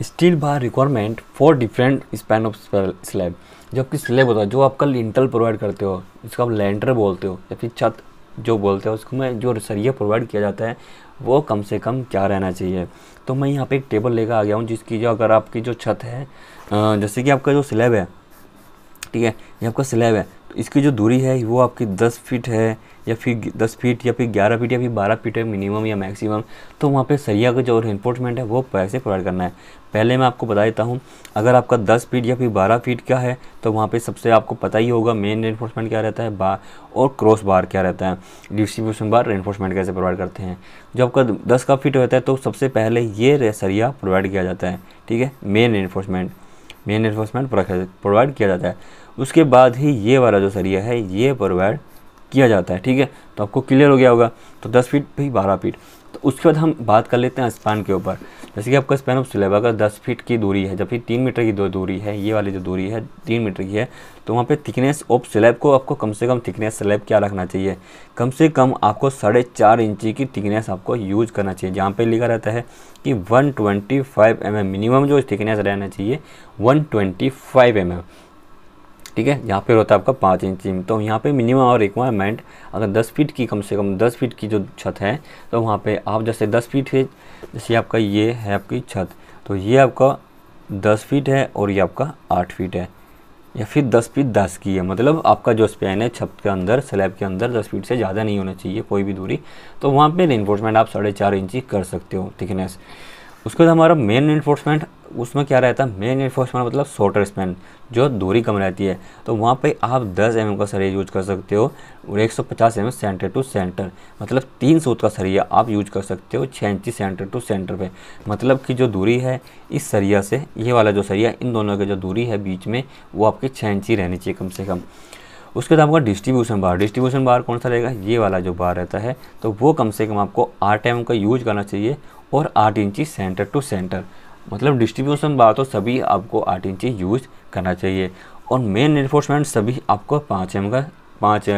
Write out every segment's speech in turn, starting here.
steel bar requirement for different span of slab जबकि slab होता है जो आपका लिंटल प्रोवाइड करते हो जिसको आप लैंडर बोलते हो या फिर छत जो बोलते हो उसको में जो सरिया प्रोवाइड किया जाता है वो कम से कम क्या रहना चाहिए तो मैं यहाँ पे एक टेबल लेकर आ गया हूँ जिसकी जो अगर आपकी जो छत है जैसे कि आपका जो स्लैब है ठीक है ये आपका स्लैब है इसकी जो दूरी है वो आपकी दस फीट है या फिर दस फीट या फिर ग्यारह फीट या फिर बारह फीट है मिनिमम या मैक्सिमम तो वहाँ पे सरिया का जो इन्फोर्समेंट है वो पैसे प्रोवाइड करना है पहले मैं आपको बता देता हूँ अगर आपका दस फीट या फिर बारह फीट का है तो वहाँ पे सबसे आपको पता ही होगा मेन इन्फोर्समेंट क्या रहता है बार और क्रॉस बार क्या रहता है डिस्ट्रीब्यूशन बार इन्फोर्समेंट कैसे प्रोवाइड करते हैं जो आपका दस का फीट रहता है तो सबसे पहले ये सरिया प्रोवाइड किया जाता है ठीक है main reinforcement main reinforcement provide किया जाता है उसके बाद ही ये वाला जो सरिया है ये प्रोवाइड किया जाता है ठीक है तो आपको क्लियर हो गया होगा तो दस फीट भी बारह फीट तो उसके बाद हम बात कर लेते हैं स्पैन के ऊपर जैसे कि आपका स्पैन ऑफ सिलेबा का दस फीट की दूरी है जबकि तीन मीटर की दूरी है ये वाली जो दूरी है तीन मीटर की है तो वहाँ पे थिकनेस ऑफ स्लैब को आपको कम से कम थिकनेस स्लैब क्या रखना चाहिए कम से कम आपको साढ़े चार इंची की थिकनेस आपको यूज करना चाहिए जहाँ पे लिखा रहता है कि one twenty five M M minimum जो थिकनेस रहना चाहिए one twenty five M M ठीक है यहाँ पर होता है आपका पाँच इंच तो यहाँ पे मिनिमम और रिक्वायरमेंट अगर दस फीट की कम से कम दस फीट की जो छत है तो वहाँ पे आप जैसे दस फीट है जैसे आपका ये है आपकी छत तो ये आपका दस फीट है और ये आपका आठ फीट है या फिर दस फीट दस की है मतलब आपका जो स्पैन है छत के अंदर स्लैब के अंदर दस फीट से ज़्यादा नहीं होना चाहिए कोई भी दूरी तो वहाँ पर रेनफोर्समेंट आप साढ़े चार इंची कर सकते हो थिकनेस उसके बाद हमारा मेन इन्फोर्समेंट उसमें क्या रहता है मेन इन्फोर्समेंट मतलब शॉर्टर स्पैन जो दूरी कम रहती है तो वहाँ पे आप 10 एम mm का सरिया यूज कर सकते हो और 150 एम सेंटर टू सेंटर मतलब तीन सूत का सरिया आप यूज कर सकते हो छः इंची सेंटर टू सेंटर पे मतलब कि जो दूरी है इस सरिया से ये वाला जो सरिया इन दोनों की जो दूरी है बीच में वो आपकी छः इंची रहनी चाहिए कम से कम उसके बाद आपका डिस्ट्रीब्यूशन बार डिस्ट्रीब्यूशन बार कौन सा रहेगा ये वाला जो बार रहता है तो वो कम से कम आपको आठ एम mm का यूज करना चाहिए और आठ इंची सेंटर टू सेंटर मतलब डिस्ट्रीब्यूशन बात हो सभी आपको आठ इंची यूज करना चाहिए और मेन इन्फोर्समेंट सभी आपको पाँच एम का पाँच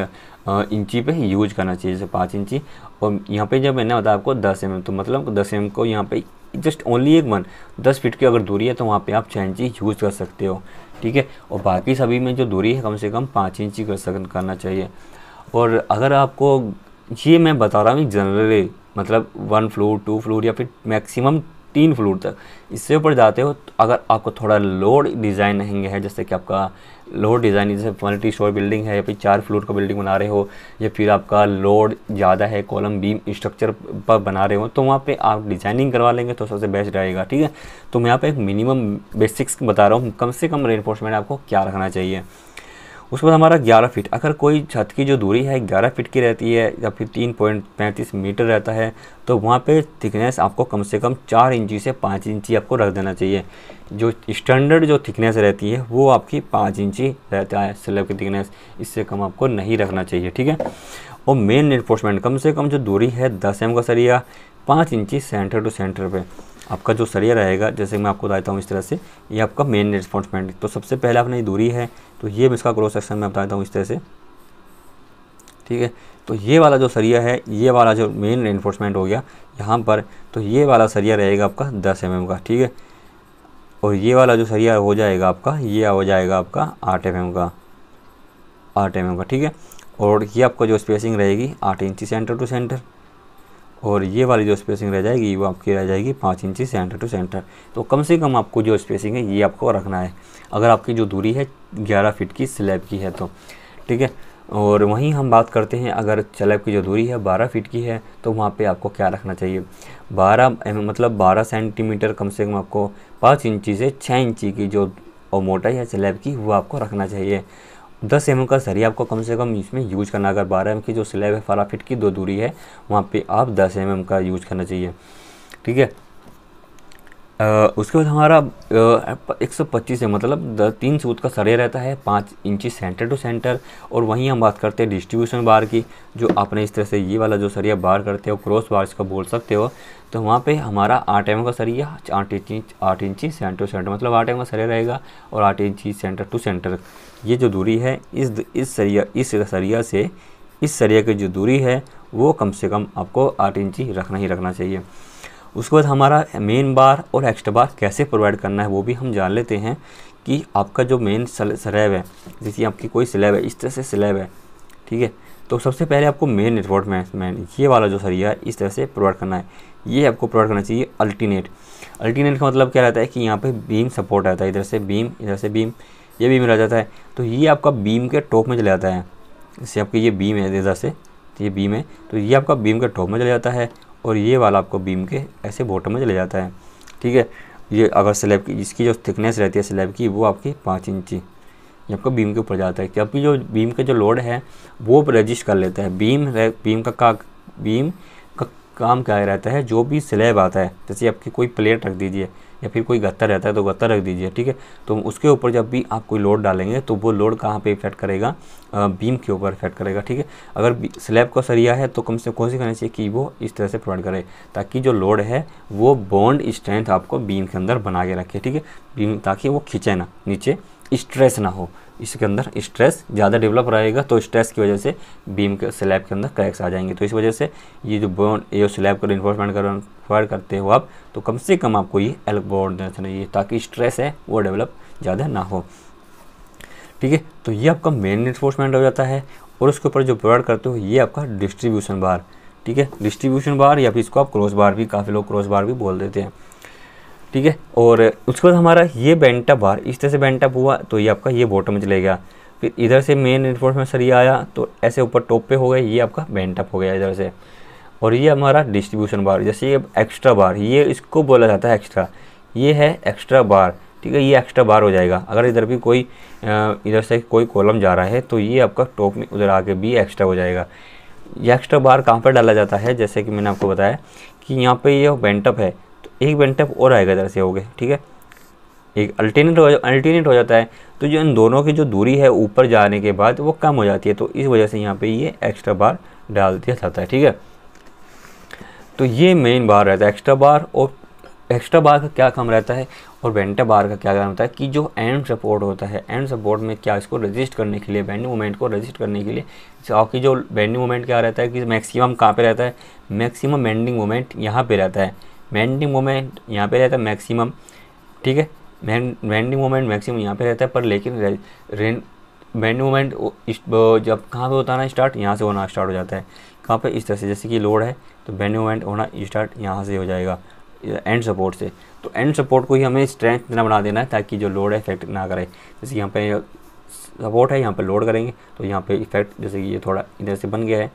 इंची पे यूज करना चाहिए जैसे पाँच इंची और यहाँ पे जब मैंने बताया आपको दस एम तो मतलब दस एम को यहाँ पे जस्ट ओनली एक वन दस फीट की अगर दूरी है तो वहाँ पे आप छः इंची यूज़ कर सकते हो ठीक है और बाकी सभी में जो दूरी है कम से कम पाँच इंची कर सक करना चाहिए और अगर आपको ये मैं बता रहा हूँ जनरली मतलब वन फ्लोर टू फ्लोर या फिर मैक्सिमम तीन फ्लोर तक इससे ऊपर जाते हो तो अगर आपको थोड़ा लोअर डिज़ाइन रहेंगे है जैसे कि आपका लोअर डिज़ाइन जैसे मल्टी स्टोर बिल्डिंग है या फिर चार फ्लोर का बिल्डिंग बना रहे हो या फिर आपका लोड ज़्यादा है कॉलम बीम स्ट्रक्चर पर बना रहे हो तो वहाँ पे आप डिज़ाइनिंग करवा लेंगे तो सबसे बेस्ट रहेगा ठीक है तो मैं यहाँ पे एक मिनिमम बेसिक्स बता रहा हूँ कम से कम रेनफोर्समेंट आपको क्या रखना चाहिए उसके बाद हमारा ग्यारह फीट अगर कोई छत की जो दूरी है ग्यारह फीट की रहती है या फिर तीन पॉइंट पैंतीस मीटर रहता है तो वहाँ पे थिकनेस आपको कम से कम चार इंची से पाँच इंची आपको रख देना चाहिए जो स्टैंडर्ड जो थिकनेस रहती है वो आपकी पाँच इंची रहता है स्लेब की थिकनेस इससे कम आपको नहीं रखना चाहिए ठीक है और मेन इन्फोर्समेंट कम से कम जो दूरी है दस एम का सरिया पाँच इंची सेंटर टू सेंटर पर आपका जो सरिया रहेगा जैसे मैं आपको बताता हूँ इस तरह से ये आपका मेन पॉइंट तो सबसे पहले आपने दूरी है तो ये मैं इसका क्रॉस सेक्शन में बताता हूँ इस तरह से ठीक है तो ये वाला जो सरिया है ये वाला जो मेन रेनफोर्समेंट हो गया यहाँ पर तो ये वाला सरिया रहेगा आपका दस एम का ठीक है और ये वाला जो सरिया हो जाएगा आपका ये हो जाएगा आपका आठ एम का आठ एम का ठीक है और ये आपका जो स्पेसिंग रहेगी आठ इंची सेंटर टू सेंटर और ये वाली जो स्पेसिंग रह जाएगी वो आपकी रह जाएगी पाँच इंची सेंटर टू सेंटर तो कम से कम आपको जो स्पेसिंग है ये आपको रखना है अगर आपकी जो दूरी है ग्यारह फिट की स्लैब की है तो ठीक है और वहीं हम बात करते हैं अगर स्लैब की जो दूरी है बारह फीट की है तो वहाँ पे आपको क्या रखना चाहिए बारह मतलब बारह सेंटीमीटर कम से कम आपको पाँच इंची से छः इंची की जो मोटाई है स्लेब की वो आपको रखना चाहिए दस एम का सरिया आपको कम से कम इसमें यूज करना अगर बारह एम की जो स्लैब है फराफिट फिट की दो दूरी है वहाँ पे आप दस एम का यूज करना चाहिए ठीक है उसके बाद हमारा एक सौ पच्चीस है मतलब तीन सूत का सरे रहता है पाँच इंची सेंटर टू सेंटर और वहीं हम बात करते हैं डिस्ट्रीब्यूशन बार की जो आपने इस तरह से ये वाला जो सरिया बार करते हो क्रॉस बार इसका बोल सकते हो तो वहाँ पे हमारा आठ एम का सरिया आठ इंची आठ इंची सेंटर टू सेंटर मतलब आठ एम का सरिया रहेगा और आठ इंची सेंटर टू सेंटर ये जो दूरी है इस इस सरिया इस सरिया से इस सरिया की जो दूरी है वो कम से कम आपको आठ इंची रखना ही रखना चाहिए उसके बाद हमारा मेन बार और एक्स्ट्रा बार कैसे प्रोवाइड करना है वो भी हम जान लेते हैं कि आपका जो मेन स्लैब है जैसे आपकी कोई स्लैब है इस तरह से स्लैब है ठीक है तो सबसे पहले आपको मेन नेटवर्क में मैन ये वाला जो सरिया है इस तरह से प्रोवाइड करना है ये आपको प्रोवाइड करना चाहिए अल्टीनेट अल्टीनेट का मतलब क्या रहता है कि यहाँ पे बीम सपोर्ट रहता है इधर से बीम इधर से बीम ये बीम रह जाता है तो ये आपका बीम के टॉप में चला जाता है जैसे आपकी ये बीम है इधर से ये बीम है तो ये आपका बीम के टॉप में चला जाता है और ये वाला आपको बीम के ऐसे बॉटम में चले जाता है ठीक है ये अगर स्लैब की इसकी जो थिकनेस रहती है स्लैब की वो आपकी पाँच इंची ये आपको बीम के ऊपर जाता है क्योंकि जो बीम का जो लोड है वो रजिस्ट कर लेता है बीम बीम का का बीम का काम क्या रहता है जो भी स्लैब आता है जैसे आपकी कोई प्लेट रख दीजिए या फिर कोई गत्ता रहता है तो गत्ता रख दीजिए ठीक है तो उसके ऊपर जब भी आप कोई लोड डालेंगे तो वो लोड कहाँ पे इफेक्ट करेगा बीम के ऊपर इफेक्ट करेगा ठीक है अगर स्लैब का सरिया है तो कम से कम कोशिश करनी चाहिए कि वो इस तरह से प्रोवाइड करे ताकि जो लोड है वो बॉन्ड स्ट्रेंथ आपको बीम के अंदर बना के रखे ठीक है बीम ताकि वो खींचे ना नीचे स्ट्रेस ना हो इसके अंदर स्ट्रेस ज़्यादा डेवलप रहेगा तो स्ट्रेस की वजह से बीम के स्लैब के अंदर क्रैक्स आ जाएंगे तो इस वजह से ये जो बोन ये स्लैब का इन्फोर्समेंट कर प्रोवाइड करते हो आप तो कम से कम आपको ये एल्क बोर्ड देना चाहिए ताकि स्ट्रेस है वो डेवलप ज़्यादा ना हो ठीक है तो ये आपका मेन इन्फोर्समेंट हो जाता है और उसके ऊपर जो प्रोवाइड करते हो ये आपका डिस्ट्रीब्यूशन बार ठीक है डिस्ट्रीब्यूशन बार या फिर इसको आप क्रॉस बार भी काफ़ी लोग क्रॉस बार भी बोल देते हैं ठीक है और उसके बाद हमारा ये बेंटअप बार इस तरह से बेंटअप हुआ तो ये आपका ये बॉटम चले गया फिर इधर से मेन इन्फोर्समेंट सर ये आया तो ऐसे ऊपर टॉप पे हो गया ये आपका बेंटअप हो गया इधर से और ये हमारा डिस्ट्रीब्यूशन बार जैसे ये एक्स्ट्रा बार ये इसको बोला जाता है एक्स्ट्रा ये है एक्स्ट्रा बार ठीक है ये एक्स्ट्रा बार हो जाएगा अगर इधर भी कोई इधर से कोई कॉलम जा रहा है तो ये आपका टॉप में उधर आके भी एक्स्ट्रा हो जाएगा ये एक्स्ट्रा बार कहाँ पर डाला जाता है जैसे कि मैंने आपको बताया कि यहाँ पे ये बेंटअप है एक वन स्टेप और आएगा इधर से हो गए ठीक है एक अल्टरनेट हो अल्टरनेट हो जाता है तो जो इन दोनों की जो दूरी है ऊपर जाने के बाद वो कम हो जाती है तो इस वजह से यहाँ पे ये एक्स्ट्रा बार डाल दिया जाता है ठीक है तो ये मेन बार रहता है एक्स्ट्रा बार और एक्स्ट्रा बार का क्या काम रहता है और वेंटा बार का क्या काम होता है कि जो एंड सपोर्ट होता है एंड सपोर्ट में क्या इसको रजिस्ट करने के लिए बैंडिंग मोमेंट को रजिस्ट करने के लिए आपकी जो बैंडिंग मोमेंट क्या रहता है कि मैक्सिमम कहाँ पर रहता है मैक्सिमम बैंडिंग मोमेंट यहाँ पर रहता है मैंडिंग मोमेंट यहाँ पे रहता है मैक्सिमम ठीक है बैंडिंग मोमेंट मैक्सिमम यहाँ पे रहता है पर लेकिन मैंडिंग मोमेंट जब कहाँ पे होता है ना स्टार्ट यहाँ से होना स्टार्ट हो जाता है कहाँ पे इस तरह से जैसे कि लोड है तो बैंडिंग मोमेंट होना स्टार्ट यहाँ से हो जाएगा एंड सपोर्ट से तो एंड सपोर्ट को ही हमें स्ट्रेंथ इतना बना देना है ताकि जो लोड है इफेक्ट ना करे जैसे यहाँ पे सपोर्ट है यहाँ पे लोड करेंगे तो यहाँ पे इफेक्ट जैसे कि ये थोड़ा इधर से बन गया है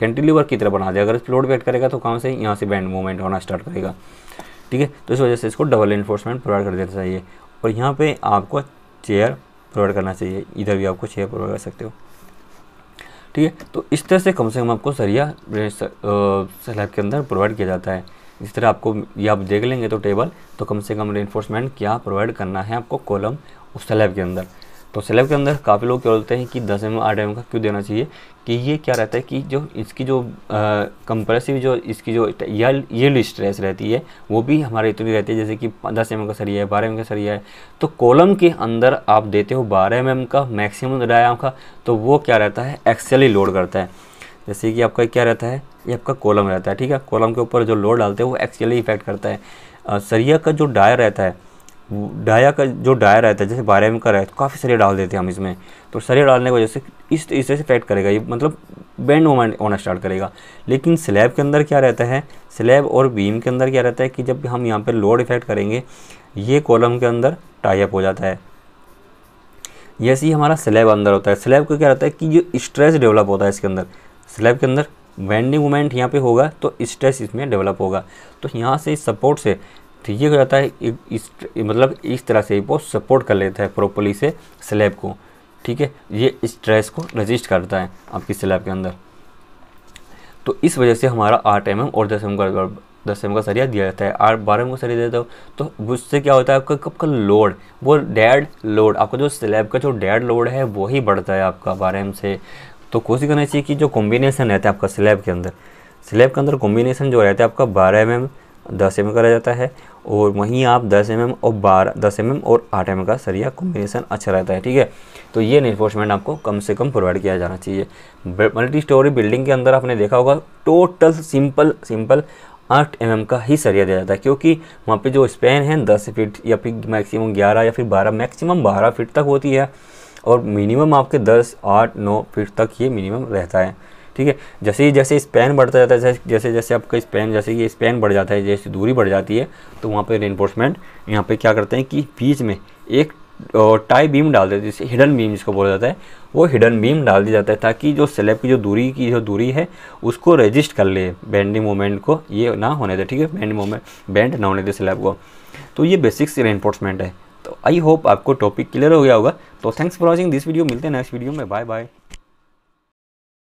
कैंटिलीवर की तरह बना दिया अगर इस पर वेट करेगा तो कहाँ से यहाँ से बैंड मूवमेंट होना स्टार्ट करेगा ठीक है तो इस वजह से इसको डबल इन्फोर्समेंट प्रोवाइड कर देना चाहिए और यहाँ पर आपको चेयर प्रोवाइड करना चाहिए इधर भी आपको चेयर प्रोवाइड कर सकते हो ठीक है तो इस तरह से कम से कम आपको सरिया स्लैब के अंदर प्रोवाइड किया जाता है इस तरह आपको ये आप देख लेंगे तो टेबल तो कम से कम रेनफोर्समेंट क्या प्रोवाइड करना है आपको कॉलम उस स्लैब के अंदर तो सेलेब के अंदर काफ़ी लोग क्या बोलते हैं कि दस एम आठ एम का क्यों देना चाहिए कि ये क्या रहता है कि जो इसकी जो कंप्रेसिव जो इसकी जो या ये स्ट्रेस रहती है वो भी हमारे इतनी रहती है जैसे कि दस एम का सरिया है बारह एम का सरिया है तो कॉलम के अंदर आप देते हो बारह एम का मैक्सिमम डायाम का तो वो क्या रहता है एक्सेल ही लोड करता है जैसे कि आपका क्या रहता है ये आपका कॉलम रहता है ठीक है कॉलम के ऊपर जो लोड डालते हैं वो एक्सेल ही इफेक्ट करता है सरिया का जो डायर रहता है डाया का जो डाया रहता है जैसे बारह एम का रहता है तो काफ़ी सरिया डाल देते हैं हम इसमें तो सरिया डालने की वजह से इस तरीके से करेगा ये मतलब बैंड मोमेंट होना स्टार्ट करेगा लेकिन स्लैब के अंदर क्या रहता है स्लैब और बीम के अंदर क्या रहता है कि जब हम यहाँ पर लोड इफेक्ट करेंगे ये कॉलम के अंदर टाइप हो जाता है जैसे ही हमारा स्लैब अंदर होता है स्लैब का क्या रहता है कि ये स्ट्रेस डेवलप होता है इसके अंदर स्लैब के अंदर बैंडिंग मोमेंट यहाँ पे होगा तो स्ट्रेस इसमें डेवलप होगा तो यहाँ से इस सपोर्ट से तो ये हो जाता है इस मतलब इस तरह से वो सपोर्ट कर लेता है प्रॉपरली से स्लैब को ठीक है ये स्ट्रेस को रजिस्ट करता है आपकी स्लैब के अंदर तो इस वजह से हमारा आठ एम और दस एम का दस एम का सरिया दिया जाता है आठ बारह एम का सरिया देता हो तो उससे क्या होता है आपका कब का लोड वो डेड लोड आपका जो स्लैब का जो डेड लोड है वो ही बढ़ता है आपका बारह एम से तो कोशिश करना चाहिए कि जो कॉम्बिनेशन रहता है आपका स्लैब के अंदर स्लैब के अंदर कॉम्बिनेशन जो रहता है आपका बारह एम एम दस एम का रह जाता है और वहीं आप दस एम mm और बारह दस एम mm और आठ एम mm का सरिया कॉम्बिनेशन अच्छा रहता है ठीक है तो ये इन्फोर्समेंट आपको कम से कम प्रोवाइड किया जाना चाहिए मल्टी स्टोरी बिल्डिंग के अंदर आपने देखा होगा टोटल सिंपल सिंपल आठ एम का ही सरिया दिया जाता है क्योंकि वहाँ पे जो स्पेन है दस फीट या फिर मैक्सिमम ग्यारह या फिर बारह मैक्सिमम बारह फीट तक होती है और मिनिमम आपके दस आठ नौ फीट तक ये मिनिमम रहता है ठीक है जैसे ही जैसे स्पैन बढ़ता जाता है जैसे जैसे आपका स्पैन जैसे ये स्पैन बढ़ जाता है जैसे दूरी बढ़ जाती है तो वहाँ पर रेनफोर्समेंट यहाँ पर क्या करते हैं कि बीच में एक टाई बीम डाल देते जिसे हिडन बीम जिसको बोला जाता है वो हिडन बीम डाल दिया जाता है ताकि जो स्लेब की जो दूरी की जो दूरी है उसको रजिस्ट कर ले बैंडिंग मोमेंट को ये ना होने दे ठीक है बैंड मोमेंट बैंड ना होने दे स्लेब को तो ये बेसिक्स रेनफोर्समेंट है तो आई होप आपको टॉपिक क्लियर हो गया होगा तो thanks for watching this video मिलते हैं नेक्स्ट वीडियो में बाय बाय